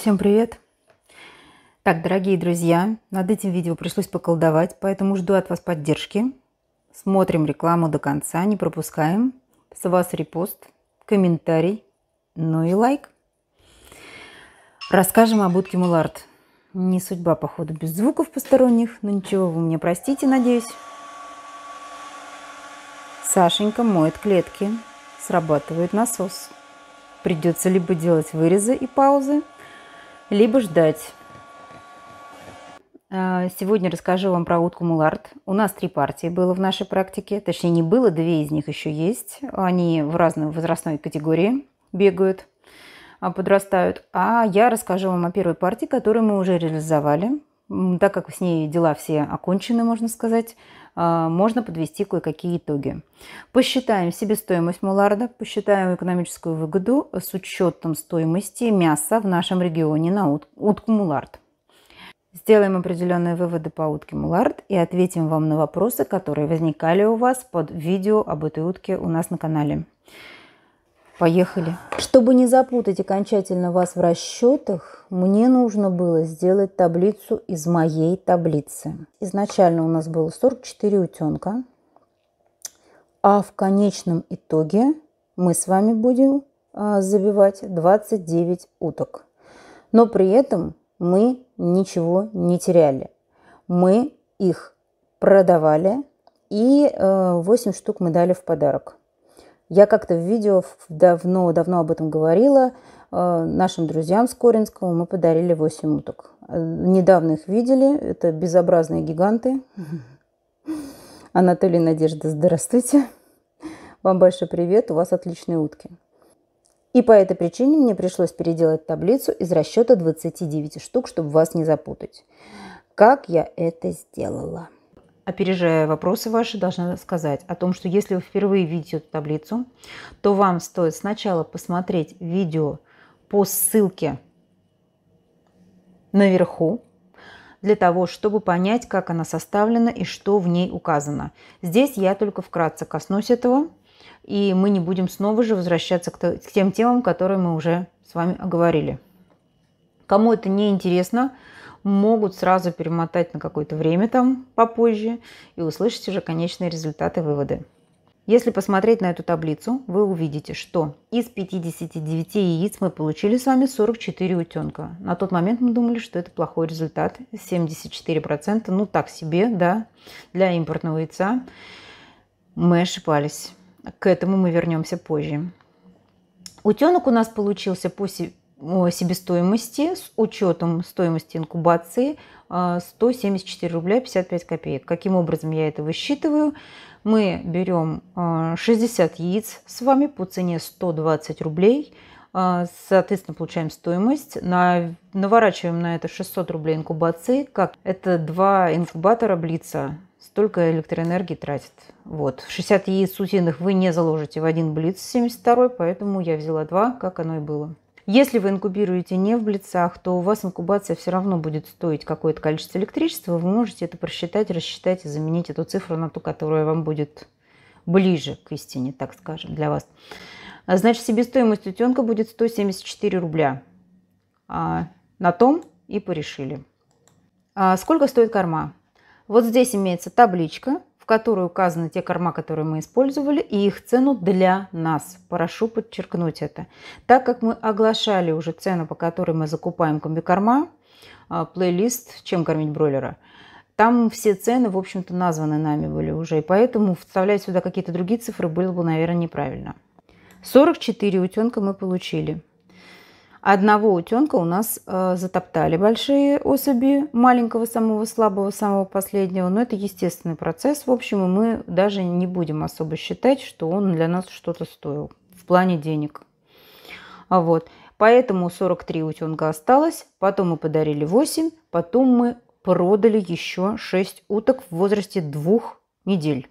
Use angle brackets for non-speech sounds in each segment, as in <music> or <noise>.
Всем привет! Так, дорогие друзья, над этим видео пришлось поколдовать, поэтому жду от вас поддержки. Смотрим рекламу до конца, не пропускаем. С вас репост, комментарий, ну и лайк. Расскажем об утке Мулард. Не судьба, походу, без звуков посторонних, но ничего, вы мне простите, надеюсь. Сашенька моет клетки, срабатывает насос. Придется либо делать вырезы и паузы – либо ждать. А, сегодня расскажу вам про утку муларт. У нас три партии было в нашей практике. Точнее, не было, две из них еще есть. Они в разной возрастной категории бегают, а, подрастают. А я расскажу вам о первой партии, которую мы уже реализовали. Так как с ней дела все окончены, можно сказать, а, можно подвести кое-какие итоги. Посчитаем себестоимость муларда, посчитаем экономическую выгоду с учетом стоимости мяса в нашем регионе на утку мулард. Сделаем определенные выводы по утке мулард и ответим вам на вопросы, которые возникали у вас под видео об этой утке у нас на канале. Поехали. Чтобы не запутать окончательно вас в расчетах, мне нужно было сделать таблицу из моей таблицы. Изначально у нас было 44 утенка, а в конечном итоге мы с вами будем а, забивать 29 уток. Но при этом мы ничего не теряли. Мы их продавали, и 8 э, штук мы дали в подарок. Я как-то в видео давно-давно об этом говорила. Э, нашим друзьям с Коринского мы подарили 8 уток. Э, недавно их видели. Это безобразные гиганты. <laughs> Анатолий Надежда, здравствуйте. Вам большой привет, у вас отличные утки. И по этой причине мне пришлось переделать таблицу из расчета 29 штук, чтобы вас не запутать. Как я это сделала? опережая вопросы ваши, должна сказать о том, что если вы впервые видите эту таблицу, то вам стоит сначала посмотреть видео по ссылке наверху, для того, чтобы понять, как она составлена и что в ней указано. Здесь я только вкратце коснусь этого, и мы не будем снова же возвращаться к тем темам, которые мы уже с вами оговорили. Кому это не интересно, могут сразу перемотать на какое-то время там попозже и услышать уже конечные результаты выводы. Если посмотреть на эту таблицу, вы увидите, что из 59 яиц мы получили с вами 44 утенка. На тот момент мы думали, что это плохой результат. 74%, ну так себе, да, для импортного яйца. Мы ошибались. К этому мы вернемся позже. Утенок у нас получился по, себестоимости с учетом стоимости инкубации 174 а, рубля 55 копеек. Каким образом я это высчитываю? Мы берем 60 а, яиц с вами по цене 120 рублей. А, соответственно, получаем стоимость. На, наворачиваем на это 600 рублей инкубации. Как? Это два инкубатора Блица. Столько электроэнергии тратит. Вот. 60 яиц утиных вы не заложите в один Блиц 72, поэтому я взяла два, как оно и было. Если вы инкубируете не в блицах, то у вас инкубация все равно будет стоить какое-то количество электричества. Вы можете это просчитать, рассчитать и заменить эту цифру на ту, которая вам будет ближе к истине, так скажем, для вас. А, значит, себестоимость утенка будет 174 рубля. А, на том и порешили. А сколько стоит корма? Вот здесь имеется табличка, которой указаны те корма, которые мы использовали, и их цену для нас. Прошу подчеркнуть это. Так как мы оглашали уже цену, по которой мы закупаем комбикорма, а, плейлист «Чем кормить бройлера», там все цены, в общем-то, названы нами были уже, и поэтому вставлять сюда какие-то другие цифры было бы, наверное, неправильно. 44 утенка мы получили. Одного утенка у нас э, затоптали большие особи маленького, самого слабого, самого последнего. Но это естественный процесс, в общем, и мы даже не будем особо считать, что он для нас что-то стоил в плане денег. А вот. Поэтому 43 утенка осталось, потом мы подарили 8, потом мы продали еще 6 уток в возрасте двух недель.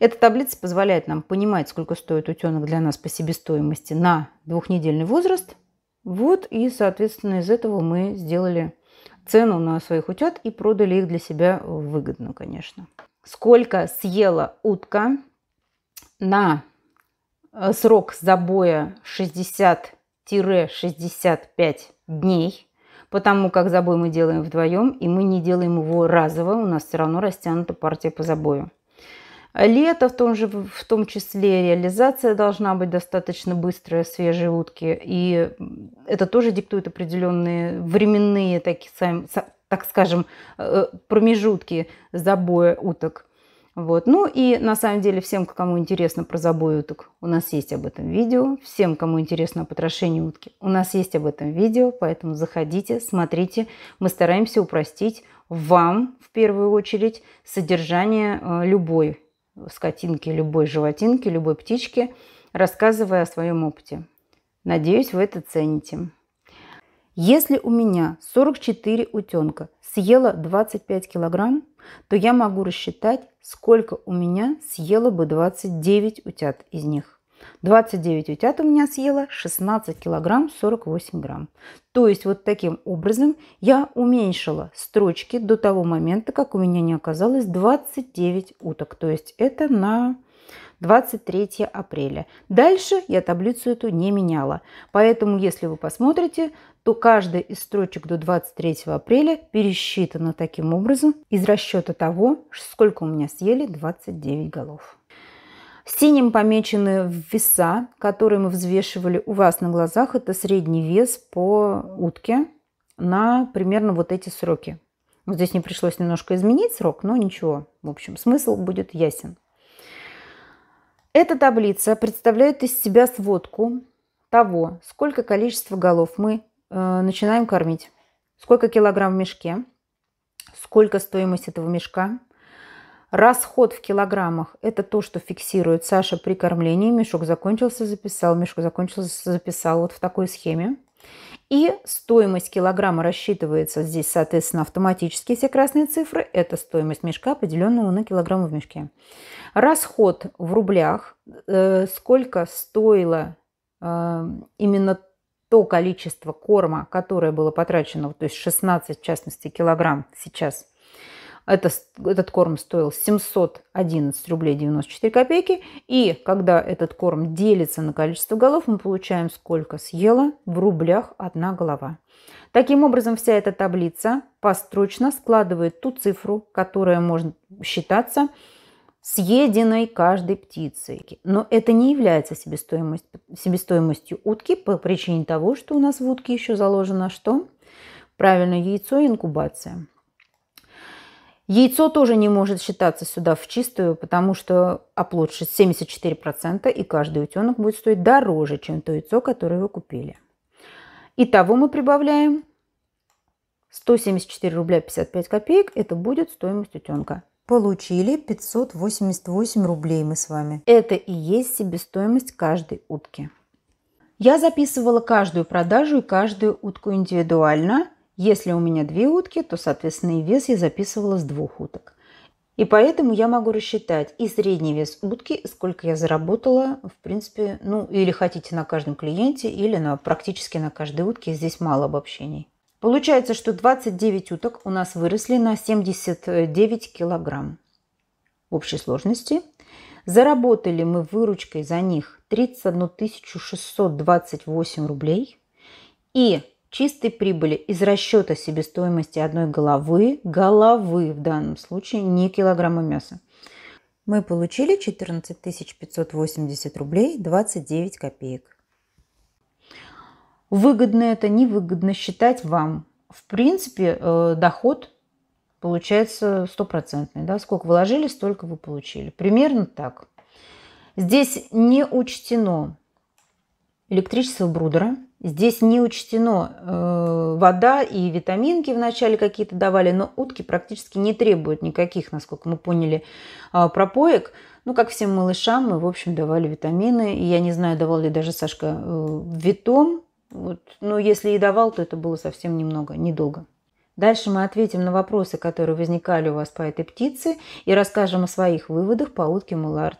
Эта таблица позволяет нам понимать, сколько стоит утенок для нас по себестоимости на двухнедельный возраст – вот и, соответственно, из этого мы сделали цену на своих утят и продали их для себя выгодно, конечно. Сколько съела утка на э, срок забоя 60-65 дней, потому как забой мы делаем вдвоем, и мы не делаем его разово, у нас все равно растянута партия по забою. Лето в том же, в том числе, реализация должна быть достаточно быстрая, свежие утки. И это тоже диктует определенные временные, такие, так скажем, э, промежутки забоя уток. Вот. Ну и на самом деле всем, кому интересно про забой уток, у нас есть об этом видео. Всем, кому интересно о потрошении утки, у нас есть об этом видео. Поэтому заходите, смотрите. Мы стараемся упростить вам, в первую очередь, содержание э, любой скотинки, любой животинки, любой птички, рассказывая о своем опыте. Надеюсь, вы это цените. Если у меня 44 утенка съела 25 килограмм, то я могу рассчитать, сколько у меня съело бы 29 утят из них. 29 утят у меня съела 16 килограмм 48 грамм. То есть вот таким образом я уменьшила строчки до того момента, как у меня не оказалось 29 уток. То есть это на 23 апреля. Дальше я таблицу эту не меняла. Поэтому, если вы посмотрите, то каждая из строчек до 23 апреля пересчитана таким образом из расчета того, сколько у меня съели 29 голов. Синим помечены веса, которые мы взвешивали у вас на глазах. Это средний вес по утке на примерно вот эти сроки. здесь мне пришлось немножко изменить срок, но ничего. В общем, смысл будет ясен. Эта таблица представляет из себя сводку того, сколько количества голов мы э, начинаем кормить, сколько килограмм в мешке, сколько стоимость этого мешка, Расход в килограммах – это то, что фиксирует Саша при кормлении. Мешок закончился, записал, мешок закончился, записал. Вот в такой схеме. И стоимость килограмма рассчитывается здесь, соответственно, автоматически. Все красные цифры – это стоимость мешка, поделенного на килограмм в мешке. Расход в рублях. Э, сколько стоило э, именно то количество корма, которое было потрачено, то есть 16, в частности, килограмм сейчас – это, этот корм стоил 711 рублей 94 копейки. И когда этот корм делится на количество голов, мы получаем сколько съела в рублях одна голова. Таким образом, вся эта таблица построчно складывает ту цифру, которая может считаться съеденной каждой птицей. Но это не является себестоимость, себестоимостью утки по причине того, что у нас в утке еще заложено что? Правильно, яйцо и инкубация. Яйцо тоже не может считаться сюда в чистую, потому что оплодши 74%, и каждый утенок будет стоить дороже, чем то яйцо, которое вы купили. Итого мы прибавляем 174 рубля 55 копеек. Это будет стоимость утенка. Получили 588 рублей мы с вами. Это и есть себестоимость каждой утки. Я записывала каждую продажу и каждую утку индивидуально – если у меня две утки, то, соответственно, и вес я записывала с двух уток. И поэтому я могу рассчитать и средний вес утки, сколько я заработала, в принципе, ну или хотите на каждом клиенте, или на, практически на каждой утке, здесь мало обобщений. Получается, что 29 уток у нас выросли на 79 килограмм в общей сложности. Заработали мы выручкой за них 31 628 рублей. И чистой прибыли из расчета себестоимости одной головы, головы в данном случае, не килограмма мяса. Мы получили 14 580 рублей 29 копеек. Выгодно это, невыгодно считать вам. В принципе, э, доход получается стопроцентный. Да? Сколько вложили, столько вы получили. Примерно так. Здесь не учтено электричество брудера – Здесь не учтено э, вода и витаминки вначале какие-то давали, но утки практически не требуют никаких, насколько мы поняли, э, пропоек. Ну, как всем малышам, мы, в общем, давали витамины. И я не знаю, давал ли даже Сашка э, витом. Вот. Но если и давал, то это было совсем немного, недолго. Дальше мы ответим на вопросы, которые возникали у вас по этой птице, и расскажем о своих выводах по утке Мулард.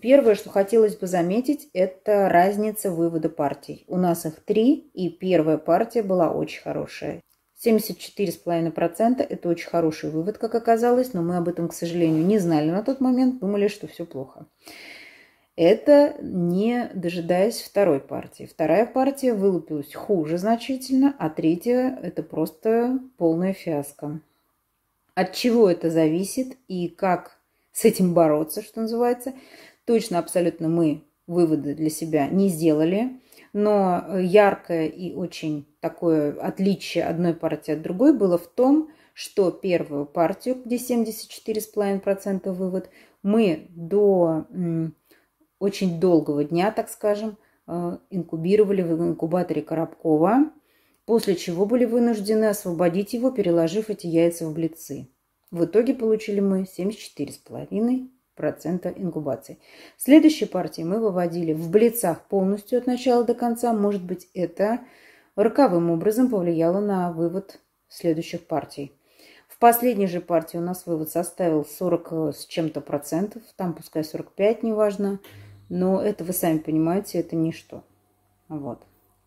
Первое, что хотелось бы заметить, это разница вывода партий. У нас их три, и первая партия была очень хорошая. 74,5% это очень хороший вывод, как оказалось, но мы об этом, к сожалению, не знали на тот момент, думали, что все плохо. Это не дожидаясь второй партии. Вторая партия вылупилась хуже значительно, а третья – это просто полная фиаско. От чего это зависит и как с этим бороться, что называется, Точно абсолютно мы выводы для себя не сделали, но яркое и очень такое отличие одной партии от другой было в том, что первую партию, где 74,5% вывод, мы до очень долгого дня, так скажем, э, инкубировали в инкубаторе Коробкова, после чего были вынуждены освободить его, переложив эти яйца в блицы. В итоге получили мы 74,5 процента инкубации. Следующие партии мы выводили в блицах полностью от начала до конца. Может быть, это роковым образом повлияло на вывод следующих партий. В последней же партии у нас вывод составил 40 э, с чем-то процентов. Там пускай 45, неважно. Но это вы сами понимаете, это ничто. Вот.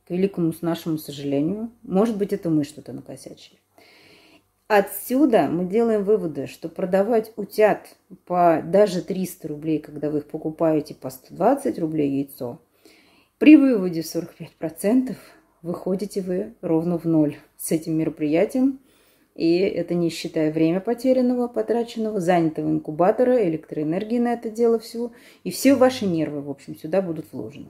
К великому нашему сожалению. Может быть, это мы что-то накосячили. Отсюда мы делаем выводы, что продавать утят по даже 300 рублей, когда вы их покупаете по 120 рублей яйцо, при выводе 45% выходите вы ровно в ноль с этим мероприятием. И это не считая время потерянного, потраченного, занятого инкубатора, электроэнергии на это дело всего. И все ваши нервы, в общем, сюда будут вложены.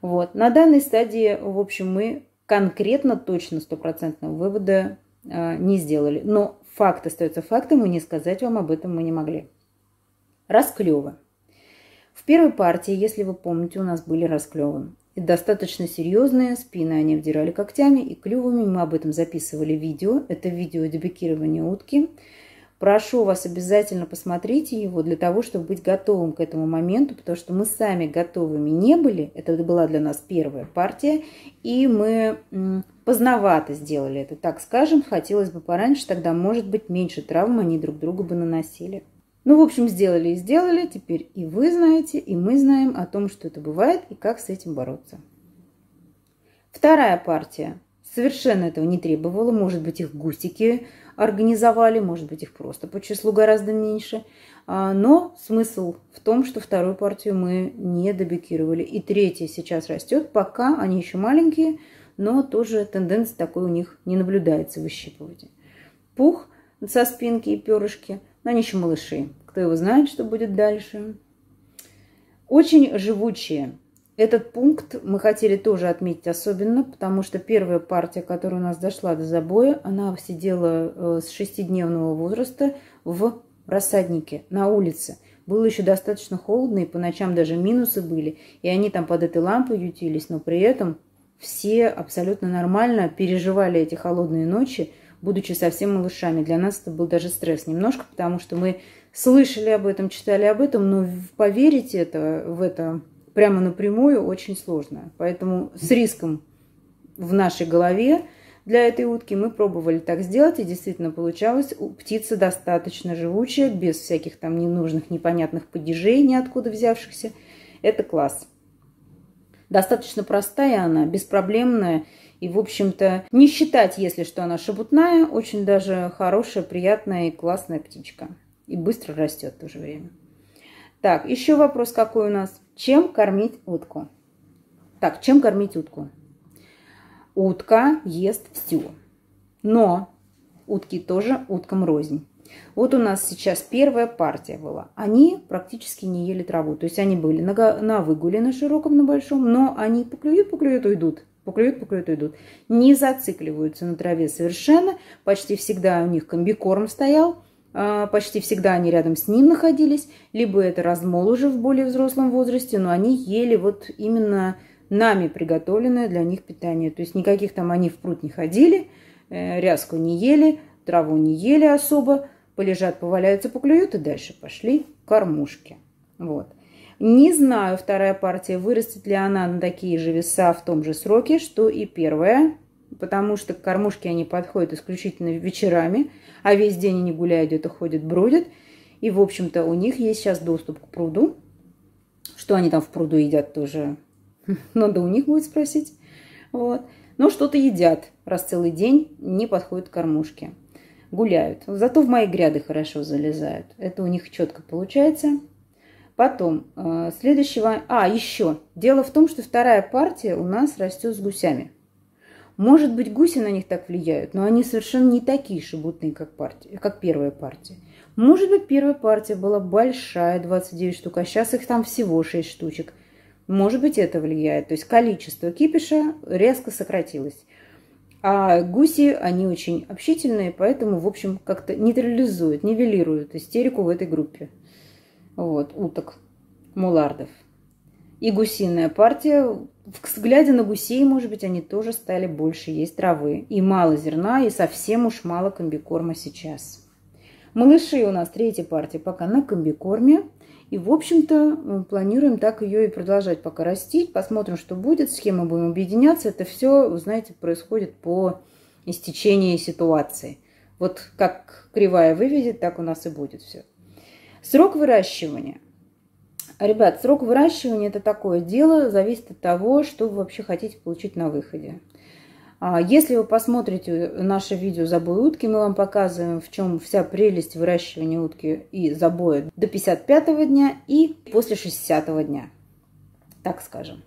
Вот. На данной стадии, в общем, мы конкретно, точно, стопроцентного вывода Э, не сделали. Но факт остается фактом, и не сказать вам об этом мы не могли. Расклевы. В первой партии, если вы помните, у нас были расклевы. И достаточно серьезные, спины они вдирали когтями и клювами. Мы об этом записывали видео. Это видео дебекирования утки. Прошу вас обязательно посмотрите его для того, чтобы быть готовым к этому моменту, потому что мы сами готовыми не были. Это была для нас первая партия, и мы поздновато сделали это, так скажем. Хотелось бы пораньше, тогда, может быть, меньше травм они друг другу бы наносили. Ну, в общем, сделали и сделали. Теперь и вы знаете, и мы знаем о том, что это бывает и как с этим бороться. Вторая партия совершенно этого не требовала. Может быть, их гусики организовали, может быть, их просто по числу гораздо меньше. А, но смысл в том, что вторую партию мы не добекировали И третья сейчас растет, пока они еще маленькие, но тоже тенденция такой у них не наблюдается в выщипывании. Пух со спинки и перышки, но они еще малыши. Кто его знает, что будет дальше. Очень живучие этот пункт мы хотели тоже отметить особенно, потому что первая партия, которая у нас дошла до забоя, она сидела э, с шестидневного возраста в рассаднике на улице. Было еще достаточно холодно, и по ночам даже минусы были, и они там под этой лампой ютились, но при этом все абсолютно нормально переживали эти холодные ночи, будучи совсем малышами. Для нас это был даже стресс немножко, потому что мы слышали об этом, читали об этом, но поверить это, в это прямо напрямую очень сложно. Поэтому с риском в нашей голове для этой утки мы пробовали так сделать, и действительно получалось. Птица достаточно живучая, без всяких там ненужных, непонятных падежей, ниоткуда взявшихся. Это класс. Достаточно простая она, беспроблемная. И, в общем-то, не считать, если что она шебутная, очень даже хорошая, приятная и классная птичка. И быстро растет в то же время. Так, еще вопрос какой у нас. Чем кормить утку? Так, чем кормить утку? Утка ест все. Но утки тоже уткам рознь. Вот у нас сейчас первая партия была. Они практически не ели траву. То есть они были на, на выгуле, на широком, на большом, но они поклюют, поклюют, уйдут. Поклюют, поклюют, уйдут. Не зацикливаются на траве совершенно. Почти всегда у них комбикорм стоял. А, почти всегда они рядом с ним находились, либо это размол уже в более взрослом возрасте, но они ели вот именно нами приготовленное для них питание. То есть никаких там они в пруд не ходили, э, ряску не ели, траву не ели особо, полежат, поваляются, поклюют и дальше пошли кормушки. Вот. Не знаю, вторая партия, вырастет ли она на такие же веса в том же сроке, что и первая потому что к кормушке они подходят исключительно вечерами, а весь день они гуляют, где-то ходят, бродят. И, в общем-то, у них есть сейчас доступ к пруду. Что они там в пруду едят тоже, <laughs> надо у них будет спросить. Вот. Но что-то едят, раз целый день не подходят к кормушке. Гуляют. Зато в мои гряды хорошо залезают. Это у них четко получается. Потом, э, следующего... А, еще. Дело в том, что вторая партия у нас растет с гусями. Может быть, гуси на них так влияют, но они совершенно не такие шебутные, как, партия, как первая партия. Может быть, первая партия была большая, 29 штук, а сейчас их там всего 6 штучек. Может быть, это влияет. То есть количество кипиша резко сократилось. А гуси, они очень общительные, поэтому, в общем, как-то нейтрализуют, нивелируют истерику в этой группе. Вот, уток, мулардов. И гусиная партия Глядя на гусей, может быть, они тоже стали больше есть травы. И мало зерна, и совсем уж мало комбикорма сейчас. Малыши у нас третья партия пока на комбикорме. И, в общем-то, планируем так ее и продолжать пока растить. Посмотрим, что будет. с кем мы будем объединяться. Это все, знаете, происходит по истечении ситуации. Вот как кривая выведет, так у нас и будет все. Срок выращивания. Ребят, срок выращивания – это такое дело, зависит от того, что вы вообще хотите получить на выходе. А, если вы посмотрите наше видео «Забой утки», мы вам показываем, в чем вся прелесть выращивания утки и забоя до 55 дня и после 60 дня, так скажем.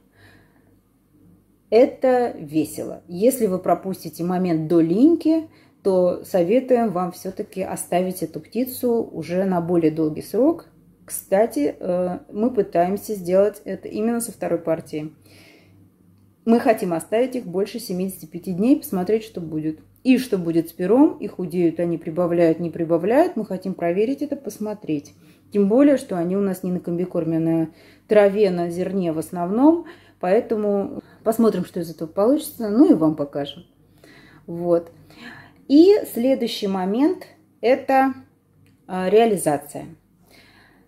Это весело. Если вы пропустите момент до линьки, то советуем вам все-таки оставить эту птицу уже на более долгий срок – кстати, э, мы пытаемся сделать это именно со второй партии. Мы хотим оставить их больше 75 дней, посмотреть, что будет. И что будет с пером, и худеют они, прибавляют, не прибавляют. Мы хотим проверить это, посмотреть. Тем более, что они у нас не на комбикорме, а на траве, на зерне в основном. Поэтому посмотрим, что из этого получится. Ну и вам покажем. Вот. И следующий момент – это э, реализация.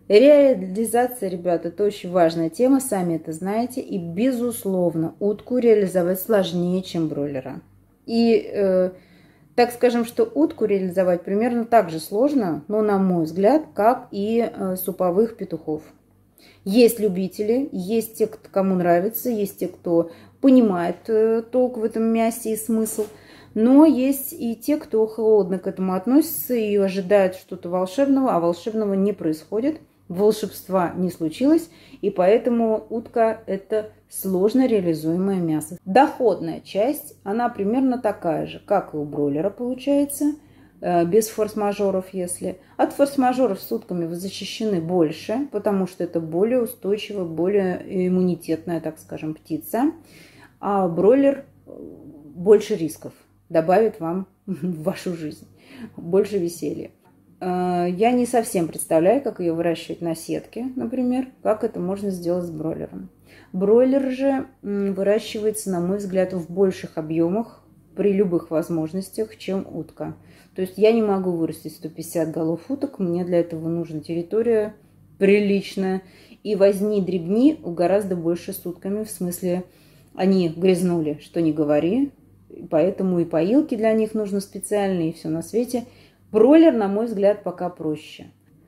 Реализация, ребята, это очень важная тема, сами это знаете. И, безусловно, утку реализовать сложнее, чем бройлера. И, э, так скажем, что утку реализовать примерно так же сложно, но, на мой взгляд, как и э, суповых петухов. Есть любители, есть те, кому нравится, есть те, кто понимает э, толк в этом мясе и смысл. Но есть и те, кто холодно к этому относится и ожидает что-то волшебного, а волшебного не происходит волшебства не случилось, и поэтому утка – это сложно реализуемое мясо. Доходная часть, она примерно такая же, как и у бройлера получается, э, без форс-мажоров, если. От форс-мажоров с утками вы защищены больше, потому что это более устойчивая, более иммунитетная, так скажем, птица. А бройлер э, больше рисков добавит вам <laughs> в вашу жизнь, больше веселья. А, я не совсем представляю, как ее выращивать на сетке, например, как это можно сделать с бройлером. Бройлер же выращивается, на мой взгляд, в больших объемах при любых возможностях, чем утка. То есть я не могу вырастить 150 голов уток, мне для этого нужна территория приличная. И возни дребни гораздо больше с утками, в смысле они грязнули, что не говори, поэтому и поилки для них нужно специальные, и все на свете – Бройлер, на мой взгляд, пока проще.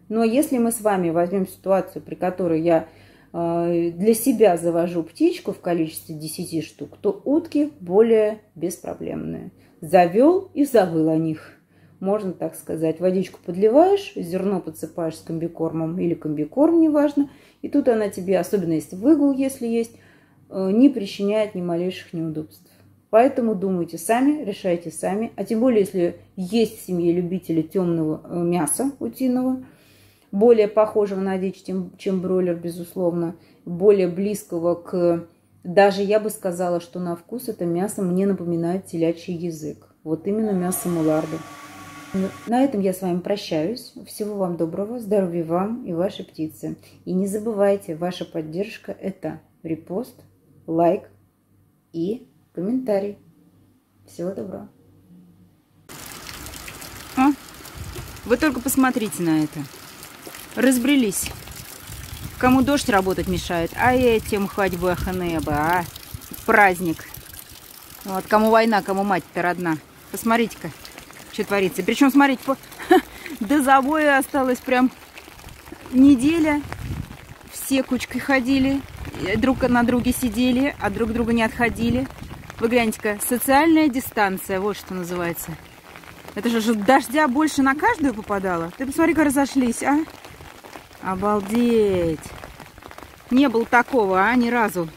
Но если мы с вами возьмем ситуацию, при которой я э, для себя завожу птичку в количестве 10 штук, то утки более беспроблемные. Завел и завыл о них. Можно так сказать, водичку подливаешь, зерно подсыпаешь с комбикормом или комбикорм, неважно. И тут она тебе, особенно если выгул, если есть, э, не причиняет ни малейших неудобств. Поэтому думайте сами, решайте сами. А тем более, если есть в семье любители темного э, мяса утиного, более похожего на дичь, чем, чем бройлер, безусловно, более близкого к... Даже я бы сказала, что на вкус это мясо мне напоминает телячий язык. Вот именно мясо муларда. Ну, на этом я с вами прощаюсь. Всего вам доброго, здоровья вам и вашей птице. И не забывайте, ваша поддержка – это репост, лайк и комментарий. Всего доброго. А? Вы только посмотрите на это. Разбрелись. Кому дождь работать мешает, а этим хоть бы хнеба, а? Праздник. Ну вот кому война, кому мать-то родна. Посмотрите-ка, что творится. Причем, смотрите, по... <laughs> до забоя осталось прям неделя. Все кучкой ходили, э, друг на друге сидели, а друг друга не отходили. Вы гляньте-ка, социальная дистанция, вот что называется. Это же дождя больше на каждую попадало. Ты посмотри-ка, разошлись, а? Обалдеть! Не было такого, а, ни разу.